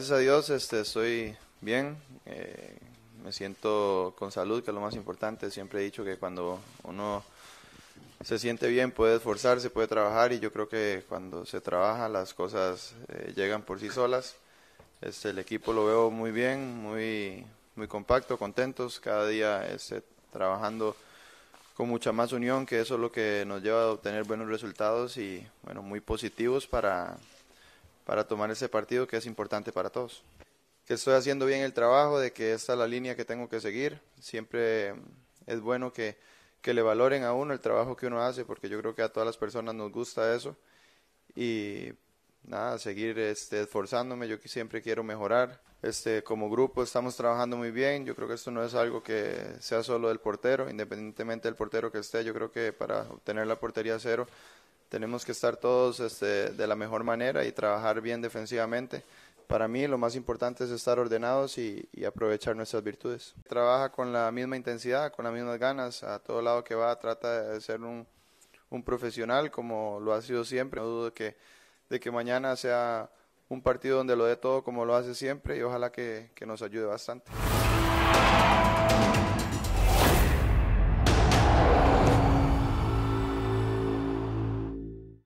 Gracias a Dios, este, estoy bien, eh, me siento con salud, que es lo más importante. Siempre he dicho que cuando uno se siente bien, puede esforzarse, puede trabajar y yo creo que cuando se trabaja las cosas eh, llegan por sí solas. Este, el equipo lo veo muy bien, muy, muy compacto, contentos, cada día este, trabajando con mucha más unión, que eso es lo que nos lleva a obtener buenos resultados y bueno, muy positivos para, para tomar ese partido que es importante para todos. Que estoy haciendo bien el trabajo, de que esta es la línea que tengo que seguir. Siempre mm, es bueno que, le valoren a uno el trabajo que uno hace, porque yo creo que a todas las personas nos gusta eso. Y nada, seguir este, esforzándome, yo siempre quiero mejorar. Este, como grupo estamos trabajando muy bien, yo creo que esto no es algo que sea solo del portero, independientemente del portero que esté, yo creo que para obtener la portería cero tenemos que estar todos este, de la mejor manera y trabajar bien defensivamente. Para mí lo más importante es estar ordenados y, aprovechar nuestras virtudes. Trabaja con la misma intensidad, con las mismas ganas, a todo lado que va, trata de ser un, profesional como lo ha sido siempre. No dudo de que, de que mañana sea un partido donde lo dé todo como lo hace siempre y ojalá que, que nos ayude bastante.